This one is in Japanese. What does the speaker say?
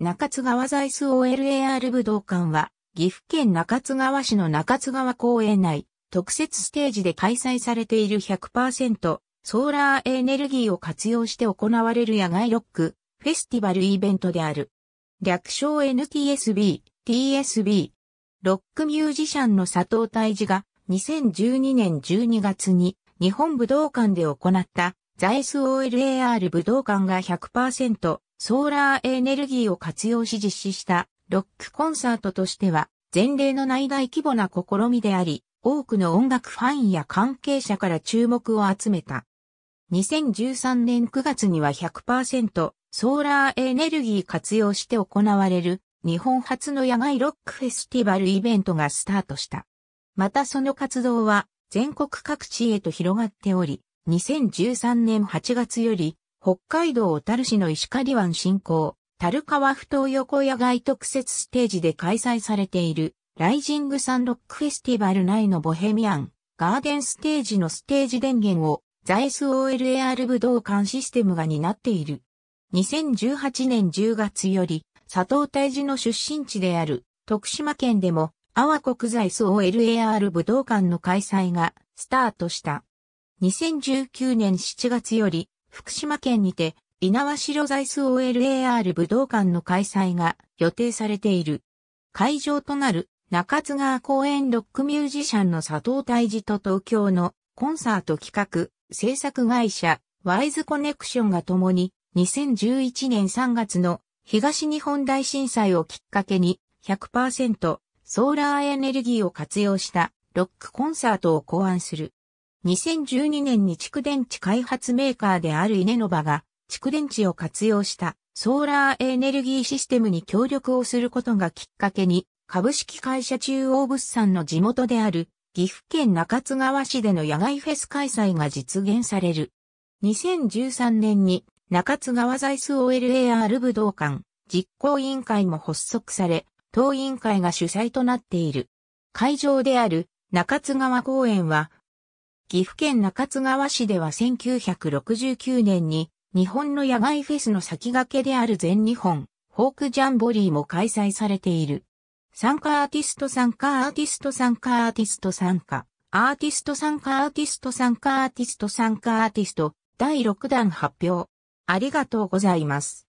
中津川在数 OLAR 武道館は、岐阜県中津川市の中津川公園内、特設ステージで開催されている100%ソーラーエネルギーを活用して行われる野外ロック、フェスティバルイベントである。略称 NTSB、TSB。ロックミュージシャンの佐藤大治が2012年12月に日本武道館で行ったザイス OLAR 武道館が100%ソーラーエネルギーを活用し実施したロックコンサートとしては前例のない大規模な試みであり、多くの音楽ファンや関係者から注目を集めた。2013年9月には100%ソーラーエネルギー活用して行われる日本初の野外ロックフェスティバルイベントがスタートした。またその活動は全国各地へと広がっており、2013年8月より北海道小樽市の石狩湾振興、樽川ふ頭横野外特設ステージで開催されている、ライジングサンロックフェスティバル内のボヘミアン、ガーデンステージのステージ電源を、ザス o l a r 武道館システムが担っている。2018年10月より、佐藤大寺の出身地である、徳島県でも、阿波国イス o l a r 武道館の開催がスタートした。2019年7月より、福島県にて、猪苗代在数 OLAR 武道館の開催が予定されている。会場となる中津川公園ロックミュージシャンの佐藤大二と東京のコンサート企画制作会社ワイズコネクションが共に2011年3月の東日本大震災をきっかけに100%ソーラーエネルギーを活用したロックコンサートを考案する。2012年に蓄電池開発メーカーであるイネノバが蓄電池を活用したソーラーエネルギーシステムに協力をすることがきっかけに株式会社中央物産の地元である岐阜県中津川市での野外フェス開催が実現される。2013年に中津川財津 OLAR 武道館実行委員会も発足され、当委員会が主催となっている。会場である中津川公園は岐阜県中津川市では1969年に日本の野外フェスの先駆けである全日本フォークジャンボリーも開催されている。参加アーティスト参加アーティスト参加アーティスト参加アーティスト参加アーティスト参加アーティスト参加アーティスト第6弾発表。ありがとうございます。